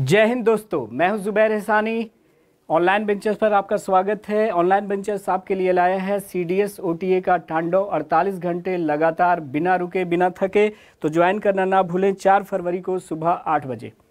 जय हिंद दोस्तों मैं हूं जुबैर हसानी ऑनलाइन बेंचर्स पर आपका स्वागत है ऑनलाइन बेंचर्स आपके लिए लाया है C D S O T A का ठांडो 48 घंटे लगातार बिना रुके बिना थके तो ज्वाइन करना ना भूलें 4 फरवरी को सुबह 8 बजे